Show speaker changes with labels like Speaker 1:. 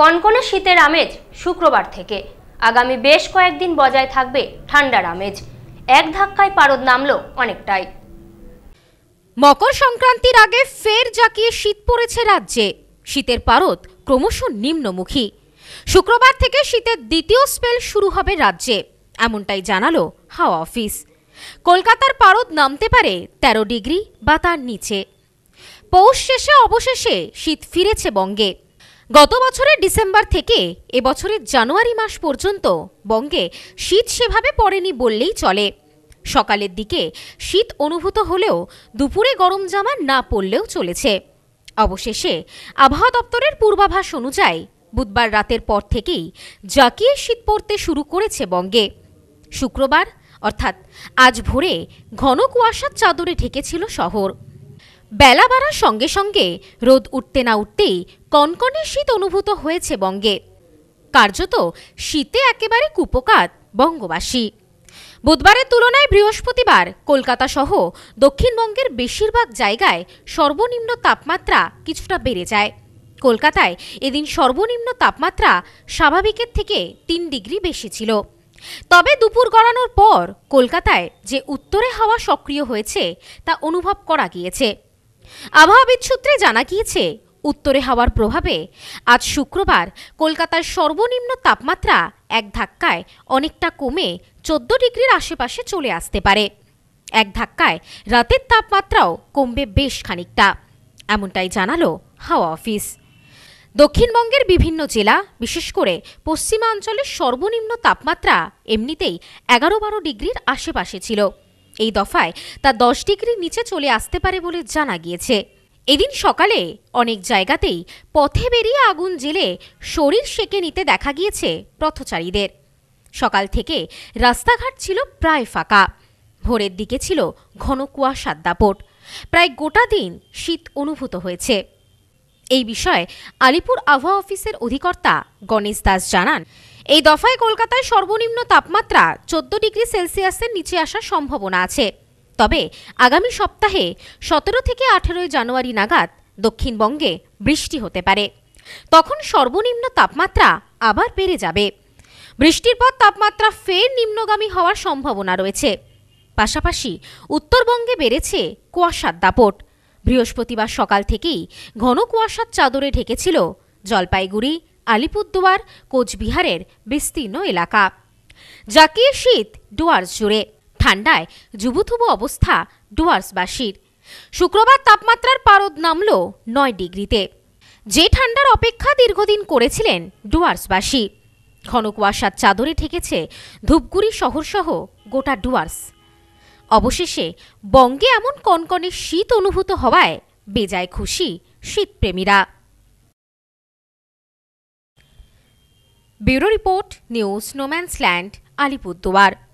Speaker 1: কনকনে শীতের আমেজ শুক্রবার থেকে আগামী বেশ কয়েকদিন বজায় থাকবে ঠান্ডার আমেজ এক ধাক্কায় পারদ নামল অনেকটাই মকর সংক্রান্তির আগে ফের জাকিয়ে শীত পড়েছে রাজ্যে শীতের পারদ ক্রমশ নিম্নমুখী শুক্রবার থেকে শীতের দ্বিতীয় স্পেল শুরু হবে রাজ্যে এমনটাই জানালো হাওয়া অফিস কলকাতার পারদ নামতে পারে ১৩ ডিগ্রি বা তার নিচে পৌষ শেষে অবশেষে শীত ফিরেছে বঙ্গে গত বছরের ডিসেম্বর থেকে এবছরের জানুয়ারি মাস পর্যন্ত বঙ্গে শীত সেভাবে পড়েনি বললেই চলে সকালের দিকে শীত অনুভূত হলেও দুপুরে গরম জামা না পড়লেও চলেছে অবশেষে আবহাওয়া দপ্তরের পূর্বাভাস অনুযায়ী বুধবার রাতের পর থেকেই জাকিয়ে শীত পড়তে শুরু করেছে বঙ্গে শুক্রবার অর্থাৎ আজ ভোরে ঘন কুয়াশার চাদরে ঢেকেছিল শহর বেলা বাড়ার সঙ্গে সঙ্গে রোদ উঠতে না উঠতেই কনকনে শীত অনুভূত হয়েছে বঙ্গে কার্যত শীতে একেবারে কুপকাত বঙ্গবাসী বুধবারের তুলনায় বৃহস্পতিবার কলকাতা সহ দক্ষিণবঙ্গের বেশিরভাগ জায়গায় সর্বনিম্ন তাপমাত্রা কিছুটা বেড়ে যায় কলকাতায় এদিন সর্বনিম্ন তাপমাত্রা স্বাভাবিকের থেকে তিন ডিগ্রি বেশি ছিল তবে দুপুর গড়ানোর পর কলকাতায় যে উত্তরে হাওয়া সক্রিয় হয়েছে তা অনুভব করা গিয়েছে আবহাওয়াবিদ সূত্রে জানা গিয়েছে উত্তরে হাওয়ার প্রভাবে আজ শুক্রবার কলকাতার সর্বনিম্ন তাপমাত্রা এক ধাক্কায় অনেকটা কমে চোদ্দ ডিগ্রির আশেপাশে চলে আসতে পারে এক ধাক্কায় রাতের তাপমাত্রাও কমবে বেশ খানিকটা এমনটাই জানালো হাওয়া অফিস দক্ষিণবঙ্গের বিভিন্ন জেলা বিশেষ করে পশ্চিমাঞ্চলের সর্বনিম্ন তাপমাত্রা এমনিতেই এগারো বারো ডিগ্রির আশেপাশে ছিল এই দফায় তা দশ ডিগ্রির নিচে চলে আসতে পারে বলে জানা গিয়েছে এদিন সকালে অনেক জায়গাতেই পথে বেরিয়ে আগুন জেলে শরীর সেঁকে নিতে দেখা গিয়েছে পথচারীদের সকাল থেকে রাস্তাঘাট ছিল প্রায় ফাঁকা ভোরের দিকে ছিল ঘন কুয়াশার দাপট প্রায় গোটা দিন শীত অনুভূত হয়েছে এই বিষয়ে আলিপুর আবহাওয়া অফিসের অধিকর্তা গণেশ দাস জানান এই দফায় কলকাতায় সর্বনিম্ন তাপমাত্রা চোদ্দ ডিগ্রি সেলসিয়াসের নিচে আসার সম্ভাবনা আছে তবে আগামী সপ্তাহে সতেরো থেকে আঠেরোই জানুয়ারি নাগাদ দক্ষিণবঙ্গে বৃষ্টি হতে পারে তখন সর্বনিম্ন তাপমাত্রা আবার বেড়ে যাবে বৃষ্টির পর তাপমাত্রা ফের নিম্নগামী হওয়ার সম্ভাবনা রয়েছে পাশাপাশি উত্তরবঙ্গে বেড়েছে কুয়াশার দাপট বৃহস্পতিবার সকাল থেকেই ঘন কুয়াশার চাদরে ঢেকেছিল জলপাইগুড়ি আলিপুরদুয়ার কোচবিহারের বিস্তীর্ণ এলাকা জাকিয়ে শীত ডুয়ার্স জুড়ে ঠান্ডায় জুবুথুবু অবস্থা ডুয়ার্সবাসীর শুক্রবার তাপমাত্রার পারদ নামল নয় ডিগ্রিতে যে ঠান্ডার অপেক্ষা দীর্ঘদিন করেছিলেন ডুয়ার্সবাসী ঘন কুয়াশার চাদরে ঠেকেছে ধূপগুড়ি শহরসহ গোটা ডুয়ার্স অবশেষে বঙ্গে এমন কনকনে শীত অনুভূত হওয়ায় বেজায় খুশি শীতপ্রেমীরা bureau report news no man's land